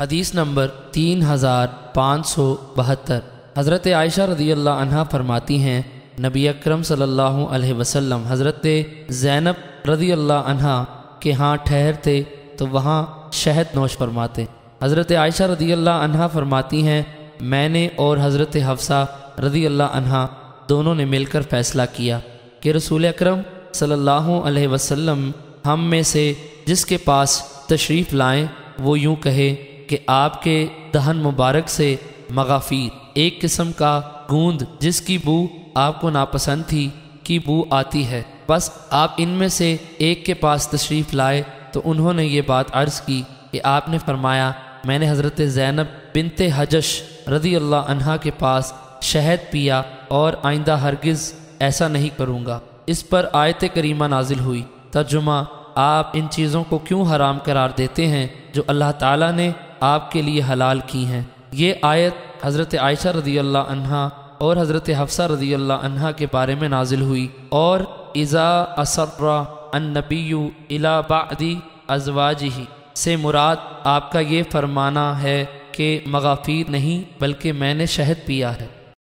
हदीस नंबर तीन हज़ार पाँच सौ बहत्तर हज़रत आयशा रदी अल्लाह फरमाती हैं नबी अक्रम सल्लल्लाहु हज़रत जैनब रदी अल्लाह के हाँ ठहरते तो वहाँ शहद नोश फरमाते हज़रत आयशा रदी अल्लाह फरमाती हैं मैंने और हज़रत हफ्सा रदी अल्लाह दोनों ने मिलकर फ़ैसला किया कि रसूल अक्रम सल्ला वसम हम में से जिसके पास तशरीफ़ लाएँ वो यूँ कहे कि आपके दहन मुबारक से मगाफीर एक किस्म का गूंद जिसकी बू आपको नापसंद थी की बू आती है बस आप इनमें से एक के पास तशरीफ़ लाए तो उन्होंने ये बात अर्ज़ की कि आपने फरमाया मैंने हज़रत ज़ैनब बिनते हजश रदी अल्लाह अनहा के पास शहद पिया और आइंदा हरगिज़ ऐसा नहीं करूँगा इस पर आयत करीमा नाजिल हुई तर्जुमा आप इन चीज़ों को क्यों हराम करार देते हैं जो अल्लाह ताला ने आपके लिए हलाल की हैं ये आयत हज़रत आयशा रदी अल्लाह और हज़रत हफ्सा रदी अल्लाह के बारे में नाजिल हुई और इज़ा असर्रा अन इला बादी अजवाज ही से मुराद आपका ये फरमाना है कि मगाफिर नहीं बल्कि मैंने शहद पिया है